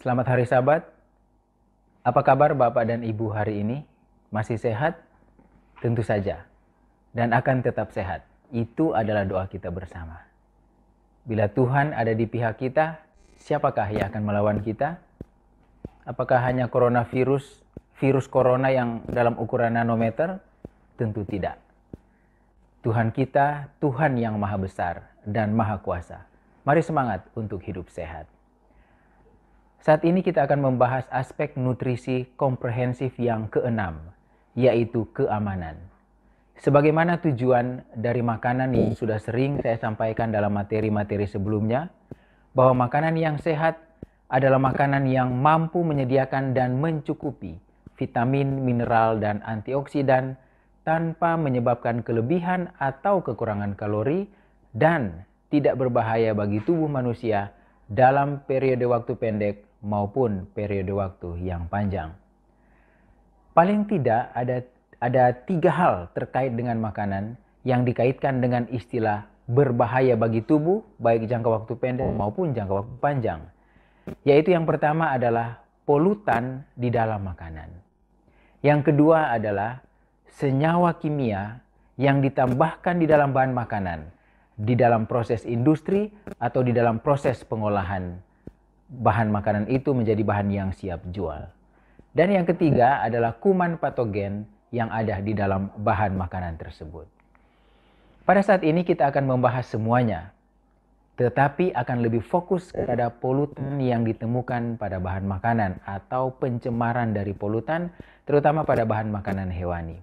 Selamat hari Sabat. Apa kabar Bapak dan Ibu hari ini? Masih sehat? Tentu saja. Dan akan tetap sehat. Itu adalah doa kita bersama. Bila Tuhan ada di pihak kita, siapakah yang akan melawan kita? Apakah hanya coronavirus, virus corona yang dalam ukuran nanometer? Tentu tidak. Tuhan kita, Tuhan yang maha besar dan maha kuasa. Mari semangat untuk hidup sehat. Saat ini kita akan membahas aspek nutrisi komprehensif yang keenam, yaitu keamanan. Sebagaimana tujuan dari makanan yang sudah sering saya sampaikan dalam materi-materi sebelumnya, bahwa makanan yang sehat adalah makanan yang mampu menyediakan dan mencukupi vitamin, mineral, dan antioksidan tanpa menyebabkan kelebihan atau kekurangan kalori dan tidak berbahaya bagi tubuh manusia dalam periode waktu pendek maupun periode waktu yang panjang. Paling tidak ada ada tiga hal terkait dengan makanan yang dikaitkan dengan istilah berbahaya bagi tubuh baik jangka waktu pendek maupun jangka waktu panjang. Yaitu yang pertama adalah polutan di dalam makanan. Yang kedua adalah senyawa kimia yang ditambahkan di dalam bahan makanan, di dalam proses industri atau di dalam proses pengolahan bahan makanan itu menjadi bahan yang siap jual. Dan yang ketiga adalah kuman patogen yang ada di dalam bahan makanan tersebut. Pada saat ini kita akan membahas semuanya, tetapi akan lebih fokus kepada polutan yang ditemukan pada bahan makanan atau pencemaran dari polutan, terutama pada bahan makanan hewani.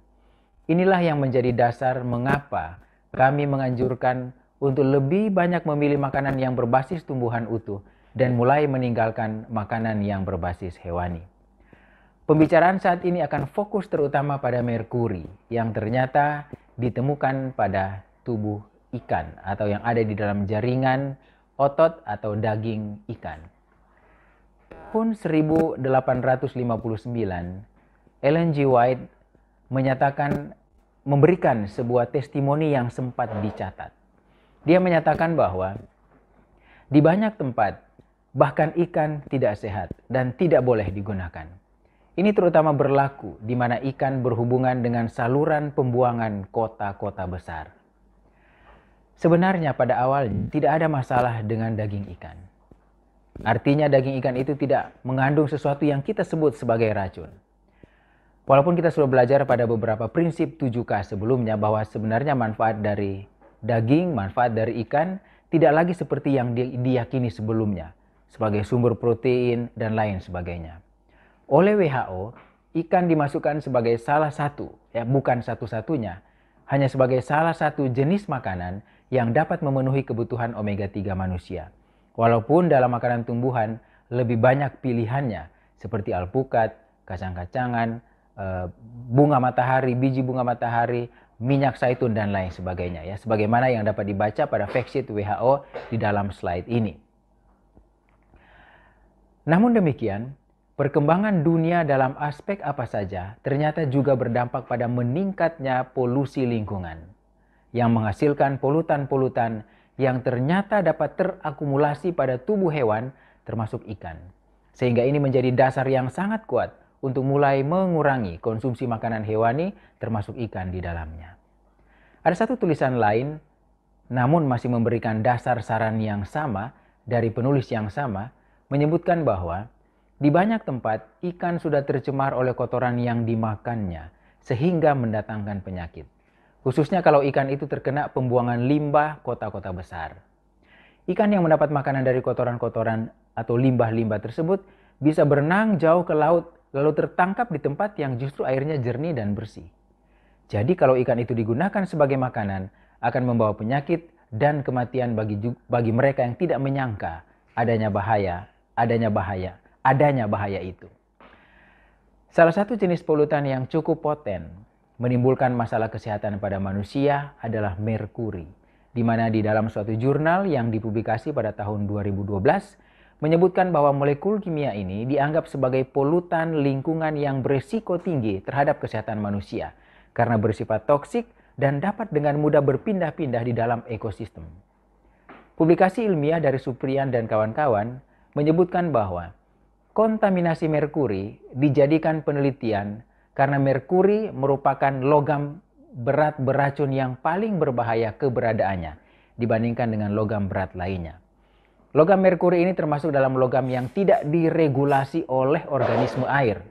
Inilah yang menjadi dasar mengapa kami menganjurkan untuk lebih banyak memilih makanan yang berbasis tumbuhan utuh dan mulai meninggalkan makanan yang berbasis hewani. Pembicaraan saat ini akan fokus terutama pada merkuri yang ternyata ditemukan pada tubuh ikan atau yang ada di dalam jaringan otot atau daging ikan. Tahun 1859, Ellen G. White menyatakan memberikan sebuah testimoni yang sempat dicatat. Dia menyatakan bahwa di banyak tempat bahkan ikan tidak sehat dan tidak boleh digunakan. Ini terutama berlaku di mana ikan berhubungan dengan saluran pembuangan kota-kota besar. Sebenarnya pada awalnya tidak ada masalah dengan daging ikan. Artinya daging ikan itu tidak mengandung sesuatu yang kita sebut sebagai racun. Walaupun kita sudah belajar pada beberapa prinsip 7K sebelumnya bahwa sebenarnya manfaat dari daging, manfaat dari ikan tidak lagi seperti yang diyakini sebelumnya sebagai sumber protein, dan lain sebagainya. Oleh WHO, ikan dimasukkan sebagai salah satu, ya bukan satu-satunya, hanya sebagai salah satu jenis makanan yang dapat memenuhi kebutuhan omega-3 manusia. Walaupun dalam makanan tumbuhan lebih banyak pilihannya seperti alpukat, kacang-kacangan, eh, bunga matahari, biji bunga matahari, minyak zaitun dan lain sebagainya ya. Sebagaimana yang dapat dibaca pada fact sheet WHO di dalam slide ini. Namun demikian, perkembangan dunia dalam aspek apa saja ternyata juga berdampak pada meningkatnya polusi lingkungan yang menghasilkan polutan-polutan yang ternyata dapat terakumulasi pada tubuh hewan termasuk ikan. Sehingga ini menjadi dasar yang sangat kuat untuk mulai mengurangi konsumsi makanan hewani termasuk ikan di dalamnya. Ada satu tulisan lain namun masih memberikan dasar saran yang sama dari penulis yang sama menyebutkan bahwa di banyak tempat ikan sudah tercemar oleh kotoran yang dimakannya sehingga mendatangkan penyakit. Khususnya kalau ikan itu terkena pembuangan limbah kota-kota besar. Ikan yang mendapat makanan dari kotoran-kotoran atau limbah-limbah tersebut bisa berenang jauh ke laut lalu tertangkap di tempat yang justru airnya jernih dan bersih. Jadi kalau ikan itu digunakan sebagai makanan akan membawa penyakit dan kematian bagi bagi mereka yang tidak menyangka adanya bahaya adanya bahaya, adanya bahaya itu. Salah satu jenis polutan yang cukup poten menimbulkan masalah kesehatan pada manusia adalah merkuri, di mana di dalam suatu jurnal yang dipublikasi pada tahun 2012 menyebutkan bahwa molekul kimia ini dianggap sebagai polutan lingkungan yang berisiko tinggi terhadap kesehatan manusia karena bersifat toksik dan dapat dengan mudah berpindah-pindah di dalam ekosistem. Publikasi ilmiah dari Supriyan dan kawan-kawan menyebutkan bahwa kontaminasi merkuri dijadikan penelitian karena merkuri merupakan logam berat beracun yang paling berbahaya keberadaannya dibandingkan dengan logam berat lainnya. Logam merkuri ini termasuk dalam logam yang tidak diregulasi oleh organisme air,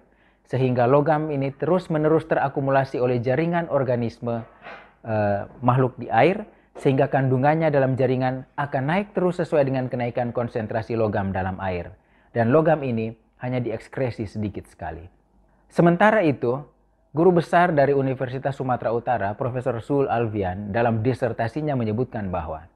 sehingga logam ini terus-menerus terakumulasi oleh jaringan organisme eh, makhluk di air sehingga kandungannya dalam jaringan akan naik terus sesuai dengan kenaikan konsentrasi logam dalam air. Dan logam ini hanya diekskresi sedikit sekali. Sementara itu, guru besar dari Universitas Sumatera Utara, Profesor Sul Alvian, dalam disertasinya menyebutkan bahwa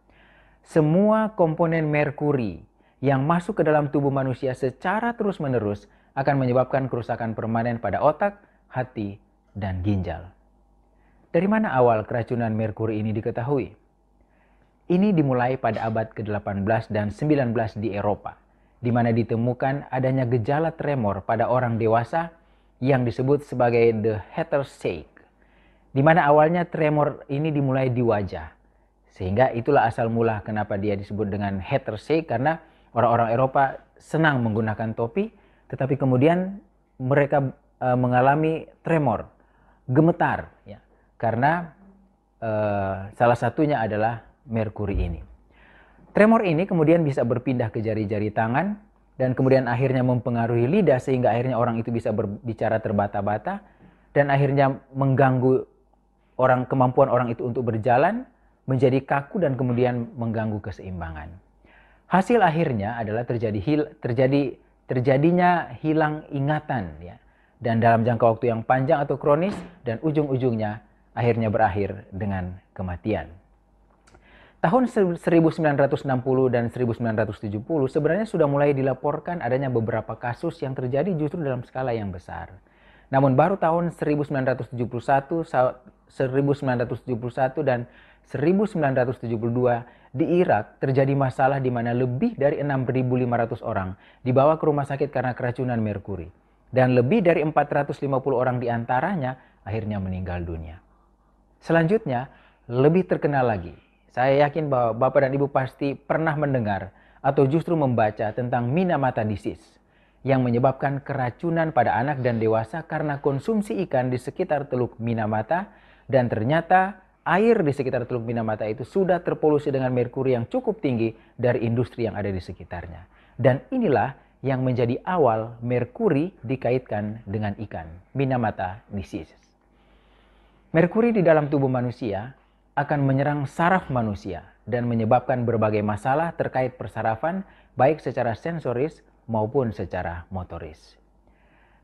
semua komponen merkuri yang masuk ke dalam tubuh manusia secara terus-menerus akan menyebabkan kerusakan permanen pada otak, hati, dan ginjal. Dari mana awal keracunan merkuri ini diketahui? Ini dimulai pada abad ke-18 dan 19 di Eropa, di mana ditemukan adanya gejala tremor pada orang dewasa yang disebut sebagai the hatter shake, di mana awalnya tremor ini dimulai di wajah. Sehingga itulah asal mula kenapa dia disebut dengan hatter shake karena orang-orang Eropa senang menggunakan topi, tetapi kemudian mereka e, mengalami tremor, gemetar, ya. karena e, salah satunya adalah merkuri ini. Tremor ini kemudian bisa berpindah ke jari-jari tangan dan kemudian akhirnya mempengaruhi lidah sehingga akhirnya orang itu bisa berbicara terbata-bata dan akhirnya mengganggu orang kemampuan orang itu untuk berjalan menjadi kaku dan kemudian mengganggu keseimbangan. Hasil akhirnya adalah terjadi hil, terjadi terjadinya hilang ingatan ya dan dalam jangka waktu yang panjang atau kronis dan ujung-ujungnya akhirnya berakhir dengan kematian. Tahun 1960 dan 1970 sebenarnya sudah mulai dilaporkan adanya beberapa kasus yang terjadi justru dalam skala yang besar. Namun baru tahun 1971, 1971 dan 1972 di Irak terjadi masalah di mana lebih dari 6.500 orang dibawa ke rumah sakit karena keracunan merkuri dan lebih dari 450 orang diantaranya akhirnya meninggal dunia. Selanjutnya, lebih terkenal lagi, saya yakin bahwa Bapak dan Ibu pasti pernah mendengar atau justru membaca tentang Minamata disease yang menyebabkan keracunan pada anak dan dewasa karena konsumsi ikan di sekitar Teluk Minamata dan ternyata air di sekitar Teluk Minamata itu sudah terpolusi dengan merkuri yang cukup tinggi dari industri yang ada di sekitarnya. Dan inilah yang menjadi awal merkuri dikaitkan dengan ikan, Minamata disease. Merkuri di dalam tubuh manusia akan menyerang saraf manusia dan menyebabkan berbagai masalah terkait persarafan baik secara sensoris maupun secara motoris.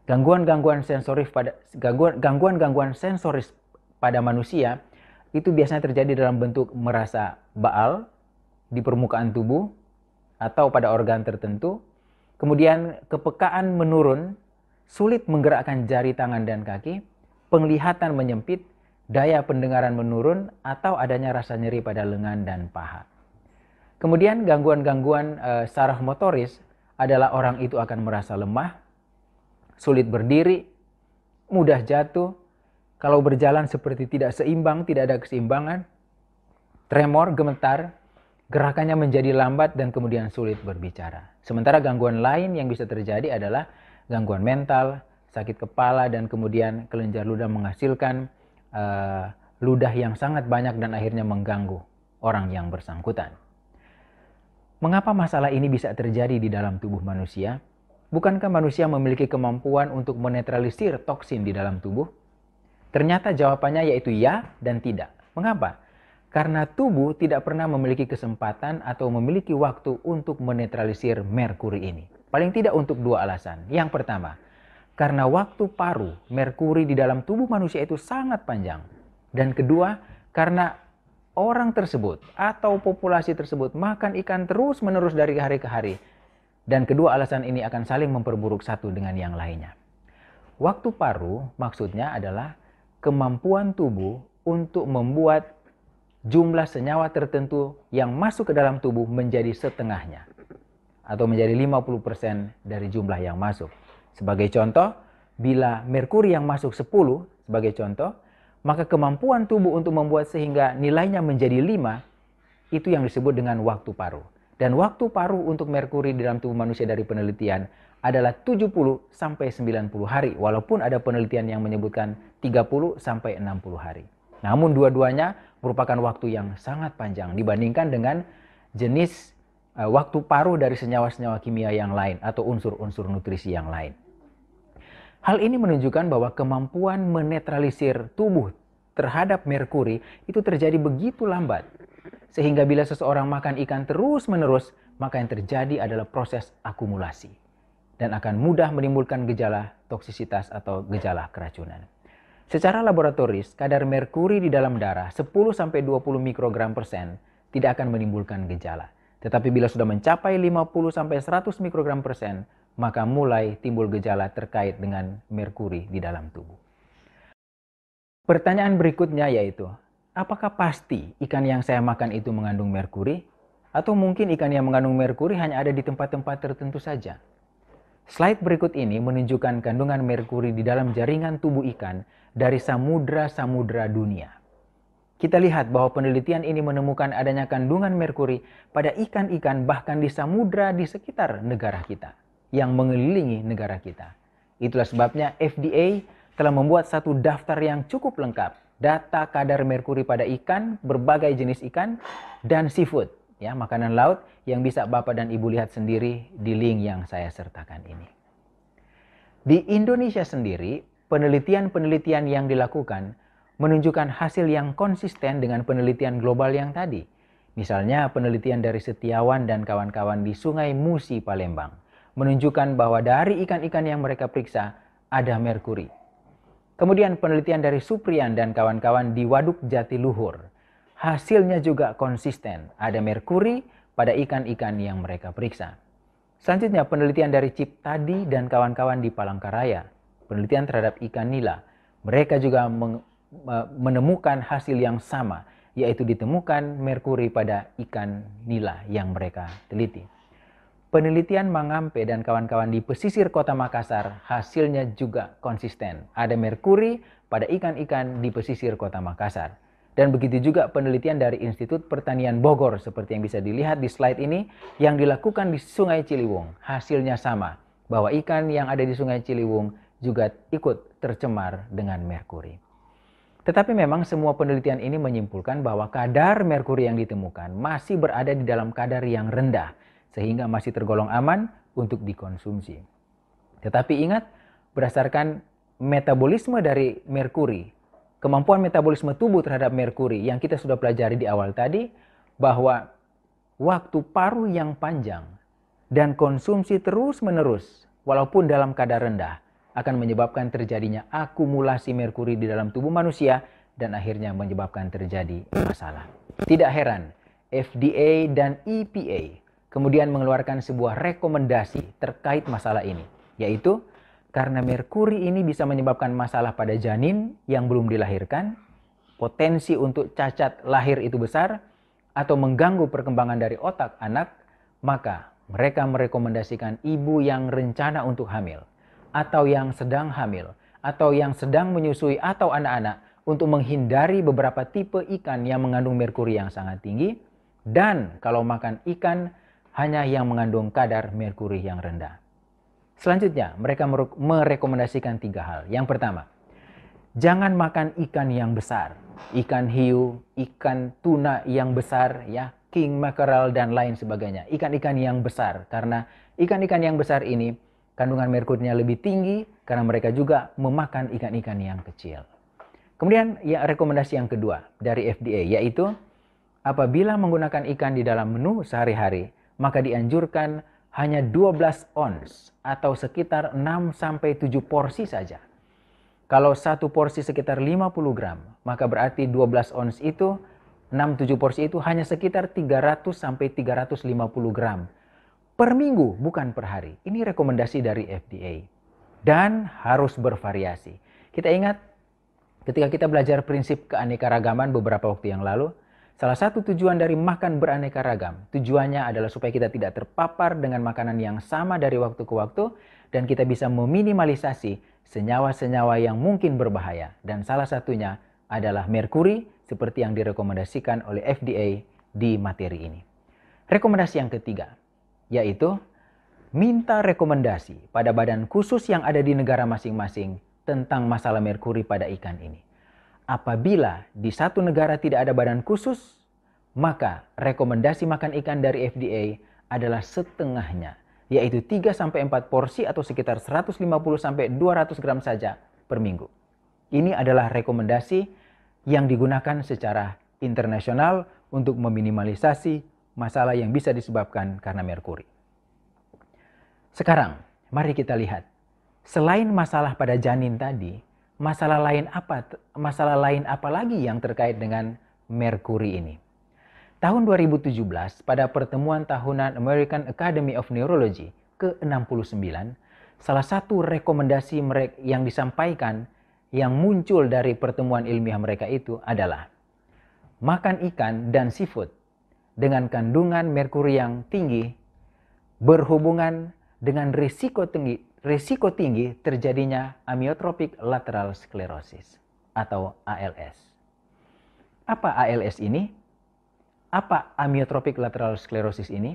Gangguan-gangguan sensoris pada gangguan-gangguan sensoris pada manusia itu biasanya terjadi dalam bentuk merasa baal di permukaan tubuh atau pada organ tertentu, kemudian kepekaan menurun, sulit menggerakkan jari tangan dan kaki, penglihatan menyempit, daya pendengaran menurun, atau adanya rasa nyeri pada lengan dan paha. Kemudian gangguan-gangguan e, saraf motoris adalah orang itu akan merasa lemah, sulit berdiri, mudah jatuh, kalau berjalan seperti tidak seimbang, tidak ada keseimbangan, tremor, gemetar, gerakannya menjadi lambat dan kemudian sulit berbicara. Sementara gangguan lain yang bisa terjadi adalah gangguan mental, sakit kepala dan kemudian kelenjar ludah menghasilkan uh, ludah yang sangat banyak dan akhirnya mengganggu orang yang bersangkutan. Mengapa masalah ini bisa terjadi di dalam tubuh manusia? Bukankah manusia memiliki kemampuan untuk menetralisir toksin di dalam tubuh? Ternyata jawabannya yaitu ya dan tidak. Mengapa? Karena tubuh tidak pernah memiliki kesempatan atau memiliki waktu untuk menetralisir merkuri ini. Paling tidak untuk dua alasan. Yang pertama, karena waktu paru merkuri di dalam tubuh manusia itu sangat panjang. Dan kedua, karena orang tersebut atau populasi tersebut makan ikan terus-menerus dari hari ke hari. Dan kedua alasan ini akan saling memperburuk satu dengan yang lainnya. Waktu paru maksudnya adalah kemampuan tubuh untuk membuat jumlah senyawa tertentu yang masuk ke dalam tubuh menjadi setengahnya atau menjadi 50% dari jumlah yang masuk. Sebagai contoh, bila merkuri yang masuk 10 sebagai contoh, maka kemampuan tubuh untuk membuat sehingga nilainya menjadi 5 itu yang disebut dengan waktu paruh. Dan waktu paruh untuk merkuri di dalam tubuh manusia dari penelitian adalah 70 sampai 90 hari walaupun ada penelitian yang menyebutkan 30 sampai 60 hari. Namun dua-duanya merupakan waktu yang sangat panjang dibandingkan dengan jenis eh, waktu paruh dari senyawa-senyawa kimia yang lain atau unsur-unsur nutrisi yang lain. Hal ini menunjukkan bahwa kemampuan menetralisir tubuh terhadap merkuri itu terjadi begitu lambat. Sehingga bila seseorang makan ikan terus-menerus, maka yang terjadi adalah proses akumulasi dan akan mudah menimbulkan gejala toksisitas atau gejala keracunan. Secara laboratoris, kadar merkuri di dalam darah 10-20 mikrogram persen tidak akan menimbulkan gejala. Tetapi bila sudah mencapai 50-100 mikrogram persen, maka mulai timbul gejala terkait dengan merkuri di dalam tubuh. Pertanyaan berikutnya yaitu, apakah pasti ikan yang saya makan itu mengandung merkuri? Atau mungkin ikan yang mengandung merkuri hanya ada di tempat-tempat tertentu saja? Slide berikut ini menunjukkan kandungan merkuri di dalam jaringan tubuh ikan dari samudra-samudra dunia. Kita lihat bahwa penelitian ini menemukan adanya kandungan merkuri pada ikan-ikan bahkan di samudra di sekitar negara kita yang mengelilingi negara kita. Itulah sebabnya FDA telah membuat satu daftar yang cukup lengkap data kadar merkuri pada ikan, berbagai jenis ikan, dan seafood, ya makanan laut yang bisa Bapak dan Ibu lihat sendiri di link yang saya sertakan ini. Di Indonesia sendiri, penelitian-penelitian yang dilakukan menunjukkan hasil yang konsisten dengan penelitian global yang tadi. Misalnya penelitian dari Setiawan dan kawan-kawan di Sungai Musi Palembang menunjukkan bahwa dari ikan-ikan yang mereka periksa ada merkuri. Kemudian penelitian dari Suprian dan kawan-kawan di Waduk Jatiluhur. Hasilnya juga konsisten, ada merkuri pada ikan-ikan yang mereka periksa. Selanjutnya penelitian dari Cip tadi dan kawan-kawan di Palangkaraya. Penelitian terhadap ikan nila. Mereka juga menemukan hasil yang sama, yaitu ditemukan merkuri pada ikan nila yang mereka teliti. Penelitian Mangampe dan kawan-kawan di pesisir kota Makassar hasilnya juga konsisten. Ada merkuri pada ikan-ikan di pesisir kota Makassar. Dan begitu juga penelitian dari Institut Pertanian Bogor seperti yang bisa dilihat di slide ini yang dilakukan di Sungai Ciliwung. Hasilnya sama, bahwa ikan yang ada di Sungai Ciliwung juga ikut tercemar dengan merkuri. Tetapi memang semua penelitian ini menyimpulkan bahwa kadar merkuri yang ditemukan masih berada di dalam kadar yang rendah sehingga masih tergolong aman untuk dikonsumsi. Tetapi ingat, berdasarkan metabolisme dari merkuri, kemampuan metabolisme tubuh terhadap merkuri yang kita sudah pelajari di awal tadi, bahwa waktu paruh yang panjang dan konsumsi terus-menerus, walaupun dalam kadar rendah, akan menyebabkan terjadinya akumulasi merkuri di dalam tubuh manusia dan akhirnya menyebabkan terjadi masalah. Tidak heran, FDA dan EPA kemudian mengeluarkan sebuah rekomendasi terkait masalah ini, yaitu karena merkuri ini bisa menyebabkan masalah pada janin yang belum dilahirkan, potensi untuk cacat lahir itu besar, atau mengganggu perkembangan dari otak anak, maka mereka merekomendasikan ibu yang rencana untuk hamil, atau yang sedang hamil, atau yang sedang menyusui, atau anak-anak untuk menghindari beberapa tipe ikan yang mengandung merkuri yang sangat tinggi, dan kalau makan ikan hanya yang mengandung kadar merkuri yang rendah. Selanjutnya, mereka merekomendasikan tiga hal. Yang pertama, jangan makan ikan yang besar. Ikan hiu, ikan tuna yang besar, ya, king mackerel, dan lain sebagainya. Ikan-ikan yang besar, karena ikan-ikan yang besar ini kandungan merkurnya lebih tinggi karena mereka juga memakan ikan-ikan yang kecil. Kemudian ya rekomendasi yang kedua dari FDA yaitu apabila menggunakan ikan di dalam menu sehari-hari, maka dianjurkan hanya 12 ons atau sekitar 6 sampai 7 porsi saja. Kalau satu porsi sekitar 50 gram, maka berarti 12 ons itu 6-7 porsi itu hanya sekitar 300 sampai 350 gram per minggu, bukan per hari. Ini rekomendasi dari FDA. Dan harus bervariasi. Kita ingat ketika kita belajar prinsip keanekaragaman beberapa waktu yang lalu, Salah satu tujuan dari makan beraneka ragam, tujuannya adalah supaya kita tidak terpapar dengan makanan yang sama dari waktu ke waktu dan kita bisa meminimalisasi senyawa-senyawa yang mungkin berbahaya. Dan salah satunya adalah merkuri seperti yang direkomendasikan oleh FDA di materi ini. Rekomendasi yang ketiga yaitu minta rekomendasi pada badan khusus yang ada di negara masing-masing tentang masalah merkuri pada ikan ini apabila di satu negara tidak ada badan khusus, maka rekomendasi makan ikan dari FDA adalah setengahnya, yaitu 3-4 porsi atau sekitar 150-200 gram saja per minggu. Ini adalah rekomendasi yang digunakan secara internasional untuk meminimalisasi masalah yang bisa disebabkan karena merkuri. Sekarang, mari kita lihat. Selain masalah pada janin tadi, masalah lain apa masalah lain apa lagi yang terkait dengan merkuri ini. Tahun 2017 pada pertemuan tahunan American Academy of Neurology ke-69, salah satu rekomendasi mereka yang disampaikan yang muncul dari pertemuan ilmiah mereka itu adalah makan ikan dan seafood dengan kandungan merkuri yang tinggi berhubungan dengan risiko tinggi risiko tinggi terjadinya amyotropic lateral sclerosis atau ALS. Apa ALS ini? Apa amyotropic lateral sclerosis ini?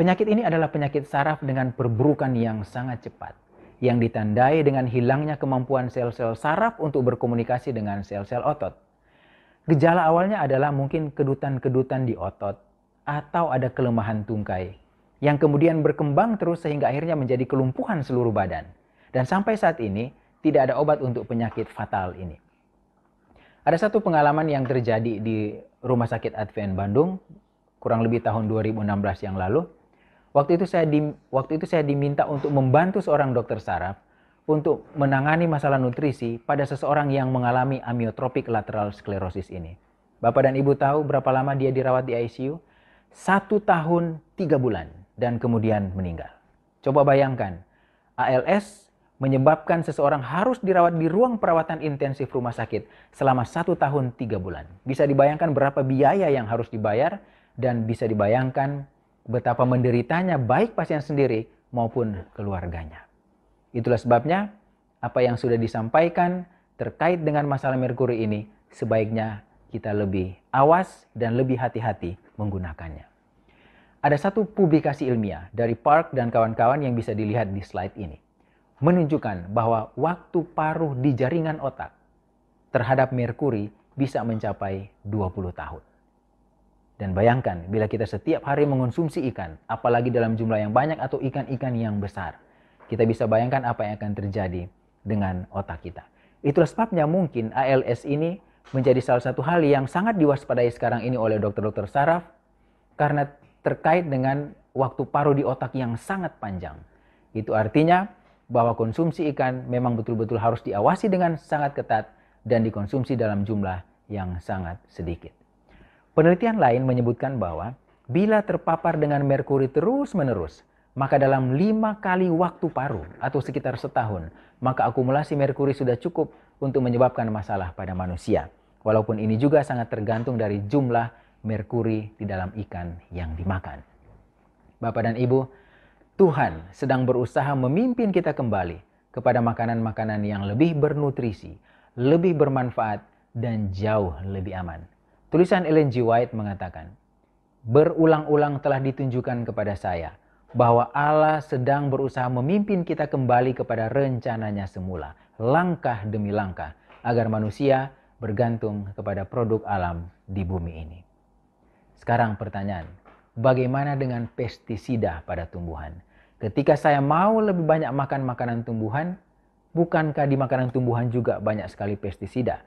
Penyakit ini adalah penyakit saraf dengan perburukan yang sangat cepat yang ditandai dengan hilangnya kemampuan sel-sel saraf untuk berkomunikasi dengan sel-sel otot. Gejala awalnya adalah mungkin kedutan-kedutan di otot atau ada kelemahan tungkai yang kemudian berkembang terus sehingga akhirnya menjadi kelumpuhan seluruh badan. Dan sampai saat ini tidak ada obat untuk penyakit fatal ini. Ada satu pengalaman yang terjadi di Rumah Sakit Advent Bandung kurang lebih tahun 2016 yang lalu. Waktu itu saya di, waktu itu saya diminta untuk membantu seorang dokter saraf untuk menangani masalah nutrisi pada seseorang yang mengalami amyotropik lateral sklerosis ini. Bapak dan Ibu tahu berapa lama dia dirawat di ICU? Satu tahun tiga bulan dan kemudian meninggal. Coba bayangkan, ALS menyebabkan seseorang harus dirawat di ruang perawatan intensif rumah sakit selama satu tahun tiga bulan. Bisa dibayangkan berapa biaya yang harus dibayar dan bisa dibayangkan betapa menderitanya baik pasien sendiri maupun keluarganya. Itulah sebabnya apa yang sudah disampaikan terkait dengan masalah merkuri ini sebaiknya kita lebih awas dan lebih hati-hati menggunakannya ada satu publikasi ilmiah dari Park dan kawan-kawan yang bisa dilihat di slide ini. Menunjukkan bahwa waktu paruh di jaringan otak terhadap merkuri bisa mencapai 20 tahun. Dan bayangkan bila kita setiap hari mengonsumsi ikan, apalagi dalam jumlah yang banyak atau ikan-ikan yang besar. Kita bisa bayangkan apa yang akan terjadi dengan otak kita. Itulah sebabnya mungkin ALS ini menjadi salah satu hal yang sangat diwaspadai sekarang ini oleh dokter-dokter saraf karena terkait dengan waktu paru di otak yang sangat panjang. Itu artinya bahwa konsumsi ikan memang betul-betul harus diawasi dengan sangat ketat dan dikonsumsi dalam jumlah yang sangat sedikit. Penelitian lain menyebutkan bahwa bila terpapar dengan merkuri terus-menerus, maka dalam lima kali waktu paru atau sekitar setahun, maka akumulasi merkuri sudah cukup untuk menyebabkan masalah pada manusia. Walaupun ini juga sangat tergantung dari jumlah merkuri di dalam ikan yang dimakan. Bapak dan Ibu, Tuhan sedang berusaha memimpin kita kembali kepada makanan-makanan yang lebih bernutrisi, lebih bermanfaat, dan jauh lebih aman. Tulisan Ellen G. White mengatakan, Berulang-ulang telah ditunjukkan kepada saya bahwa Allah sedang berusaha memimpin kita kembali kepada rencananya semula, langkah demi langkah, agar manusia bergantung kepada produk alam di bumi ini. Sekarang pertanyaan, bagaimana dengan pestisida pada tumbuhan? Ketika saya mau lebih banyak makan makanan tumbuhan, bukankah di makanan tumbuhan juga banyak sekali pestisida?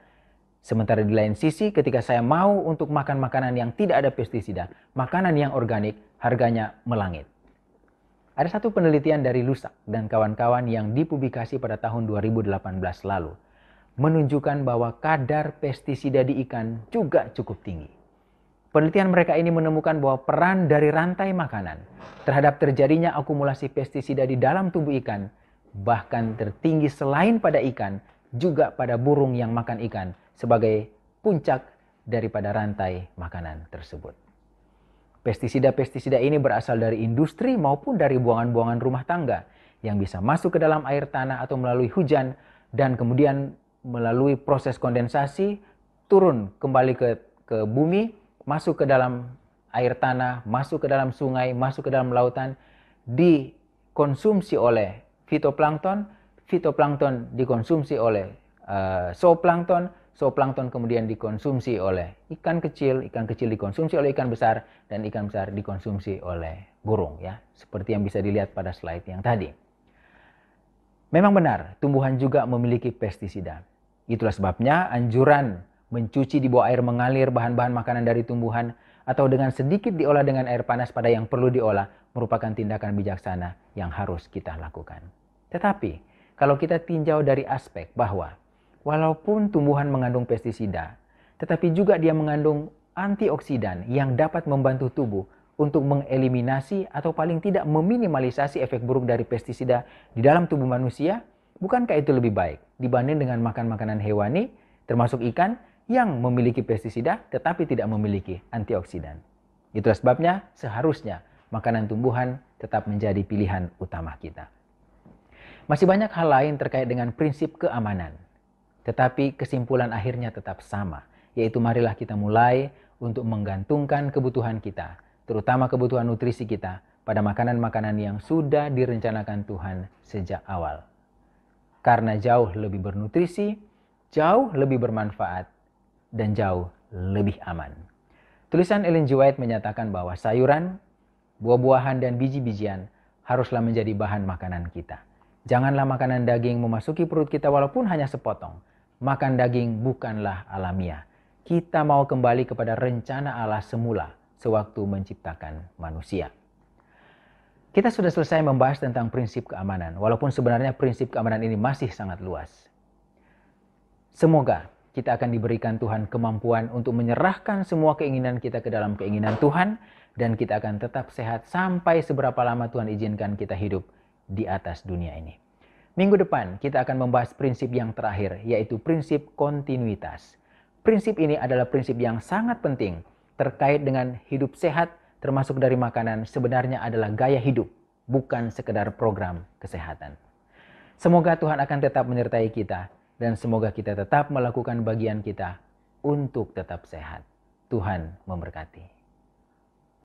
Sementara di lain sisi, ketika saya mau untuk makan makanan yang tidak ada pestisida, makanan yang organik harganya melangit. Ada satu penelitian dari Lusak dan kawan-kawan yang dipublikasi pada tahun 2018 lalu menunjukkan bahwa kadar pestisida di ikan juga cukup tinggi. Penelitian mereka ini menemukan bahwa peran dari rantai makanan terhadap terjadinya akumulasi pestisida di dalam tubuh ikan bahkan tertinggi selain pada ikan juga pada burung yang makan ikan sebagai puncak daripada rantai makanan tersebut. Pestisida-pestisida ini berasal dari industri maupun dari buangan-buangan rumah tangga yang bisa masuk ke dalam air tanah atau melalui hujan dan kemudian melalui proses kondensasi turun kembali ke ke bumi masuk ke dalam air tanah, masuk ke dalam sungai, masuk ke dalam lautan, dikonsumsi oleh fitoplankton, fitoplankton dikonsumsi oleh uh, zooplankton, zooplankton kemudian dikonsumsi oleh ikan kecil, ikan kecil dikonsumsi oleh ikan besar, dan ikan besar dikonsumsi oleh burung ya, seperti yang bisa dilihat pada slide yang tadi. Memang benar, tumbuhan juga memiliki pestisida. Itulah sebabnya anjuran mencuci di bawah air mengalir bahan-bahan makanan dari tumbuhan, atau dengan sedikit diolah dengan air panas pada yang perlu diolah, merupakan tindakan bijaksana yang harus kita lakukan. Tetapi, kalau kita tinjau dari aspek bahwa walaupun tumbuhan mengandung pestisida, tetapi juga dia mengandung antioksidan yang dapat membantu tubuh untuk mengeliminasi atau paling tidak meminimalisasi efek buruk dari pestisida di dalam tubuh manusia, bukankah itu lebih baik dibanding dengan makan makanan hewani, termasuk ikan, yang memiliki pestisida tetapi tidak memiliki antioksidan. Itulah sebabnya seharusnya makanan tumbuhan tetap menjadi pilihan utama kita. Masih banyak hal lain terkait dengan prinsip keamanan. Tetapi kesimpulan akhirnya tetap sama, yaitu marilah kita mulai untuk menggantungkan kebutuhan kita, terutama kebutuhan nutrisi kita, pada makanan-makanan yang sudah direncanakan Tuhan sejak awal. Karena jauh lebih bernutrisi, jauh lebih bermanfaat, dan jauh lebih aman. Tulisan Ellen G. White menyatakan bahwa sayuran, buah-buahan, dan biji-bijian haruslah menjadi bahan makanan kita. Janganlah makanan daging memasuki perut kita walaupun hanya sepotong. Makan daging bukanlah alamiah. Kita mau kembali kepada rencana Allah semula sewaktu menciptakan manusia. Kita sudah selesai membahas tentang prinsip keamanan, walaupun sebenarnya prinsip keamanan ini masih sangat luas. Semoga kita akan diberikan Tuhan kemampuan untuk menyerahkan semua keinginan kita ke dalam keinginan Tuhan dan kita akan tetap sehat sampai seberapa lama Tuhan izinkan kita hidup di atas dunia ini. Minggu depan kita akan membahas prinsip yang terakhir yaitu prinsip kontinuitas. Prinsip ini adalah prinsip yang sangat penting terkait dengan hidup sehat termasuk dari makanan sebenarnya adalah gaya hidup bukan sekedar program kesehatan. Semoga Tuhan akan tetap menyertai kita dan semoga kita tetap melakukan bagian kita untuk tetap sehat. Tuhan memberkati.